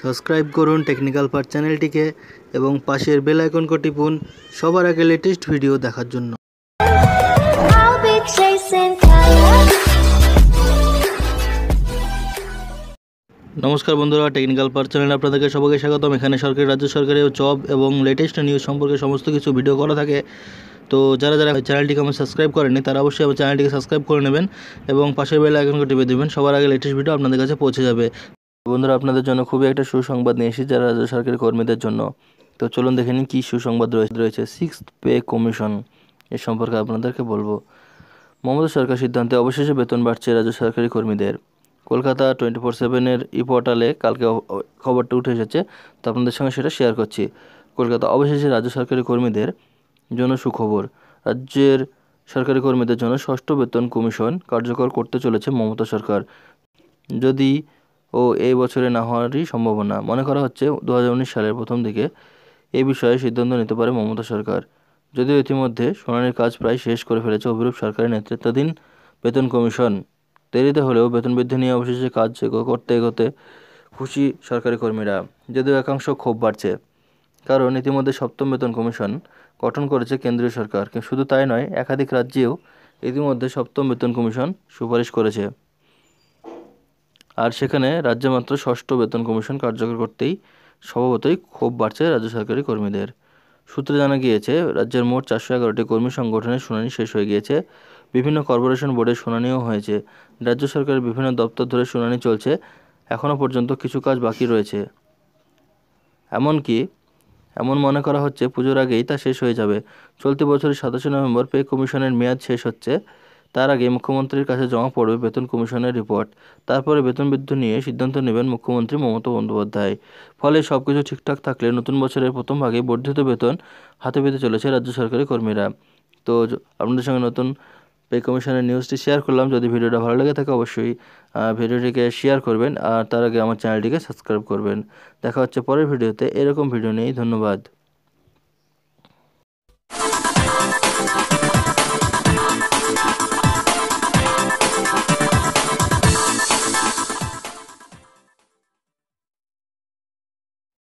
subscribe করুন technical part চ্যানেলটিকে এবং পাশের বেল আইকনকে টিপুন সবার আগে লেটেস্ট ভিডিও দেখার জন্য নমস্কার বন্ধুরা টেকনিক্যাল পার চ্যানেলে আপনাদেরকে সবাইকে স্বাগতম এখানে সরকারি রাজ্য সরকারের জব এবং লেটেস্ট নিউজ সম্পর্কে সমস্ত কিছু ভিডিও করা থাকে তো যারা যারা চ্যানেলটিকে আমার সাবস্ক্রাইব করেনি তারা অবশ্যই আমার চ্যানেলটিকে সাবস্ক্রাইব করে নেবেন এবং পাশের বেলা আইকনকে টিপে দেবেন সবার আগে লেটেস্ট ভিডিও আপনাদের কাছে পৌঁছে যাবে বন্ধুরা আপনাদের জন্য খুবই একটা সুসংবাদ নিয়ে এসেছি যারা রাজ্য সরকারি কর্মীদের জন্য তো চলুন দেখে নিন কী সুসংবাদ রয়েছে রয়েছে সিক্স পে কমিশন এ সম্পর্কে আপনাদেরকে বলবো মমতা সরকার সিদ্ধান্তে অবশেষে বেতন বাড়ছে রাজ্য সরকারি কর্মীদের কলকাতা টোয়েন্টি ফোর সেভেনের ই পোর্টালে কালকে খবরটা উঠে এসেছে তো আপনাদের সঙ্গে সেটা শেয়ার করছি কলকাতা অবশেষে রাজ্য সরকারি কর্মীদের জন্য সুখবর রাজ্যের সরকারি কর্মীদের জন্য ষষ্ঠ বেতন কমিশন কার্যকর করতে চলেছে মমতা সরকার যদি ও এই বছরে না হওয়ারই সম্ভাবনা মনে করা হচ্ছে দু সালের প্রথম দিকে এ বিষয়ে সিদ্ধান্ত নিতে পারে মমতা সরকার যদিও ইতিমধ্যে শুনানির কাজ প্রায় শেষ করে ফেলেছে অভিরূপ সরকারের নেতৃত্বাধীন বেতন কমিশন দেরিতে হলেও বেতন বৃদ্ধি নিয়ে অবশেষে কাজ করতে এগোতে খুশি সরকারি কর্মীরা যদিও একাংশ ক্ষোভ বাড়ছে কারণ ইতিমধ্যে সপ্তম বেতন কমিশন গঠন করেছে কেন্দ্রীয় সরকার শুধু তাই নয় একাধিক রাজ্যেও ইতিমধ্যে সপ্তম বেতন কমিশন সুপারিশ করেছে আর সেখানে রাজ্যে মাত্র ষষ্ঠ বেতন কমিশন কার্যকর করতেই স্বভাবতই ক্ষোভ বাড়ছে রাজ্য সরকারি কর্মীদের সূত্রে জানা গিয়েছে রাজ্যের মোট চারশো এগারোটি কর্মী সংগঠনের শুনানি শেষ হয়ে গিয়েছে বিভিন্ন কর্পোরেশন বোর্ডের শুনানিও হয়েছে রাজ্য সরকারের বিভিন্ন দপ্তর ধরে শুনানি চলছে এখনও পর্যন্ত কিছু কাজ বাকি রয়েছে এমনকি এমন মনে করা হচ্ছে পুজোর আগেই তা শেষ হয়ে যাবে চলতি বছরের সাতাশে নভেম্বর পে কমিশনের মেয়াদ শেষ হচ্ছে তার আগে মুখ্যমন্ত্রীর কাছে জমা পড়বে বেতন কমিশনের রিপোর্ট তারপরে বেতন বৃদ্ধি নিয়ে সিদ্ধান্ত নেবেন মুখ্যমন্ত্রী মমতা বন্দ্যোপাধ্যায় ফলে সব কিছু ঠিকঠাক থাকলে নতুন বছরের প্রথম ভাগে বর্ধিত বেতন হাতে পেতে চলেছে রাজ্য সরকারি কর্মীরা তো আপনাদের সঙ্গে নতুন পে কমিশনের নিউজটি শেয়ার করলাম যদি ভিডিওটা ভালো লাগে থাকে অবশ্যই ভিডিওটিকে শেয়ার করবেন আর তার আগে আমার চ্যানেলটিকে সাবস্ক্রাইব করবেন দেখা হচ্ছে পরের ভিডিওতে এরকম ভিডিও নেই ধন্যবাদ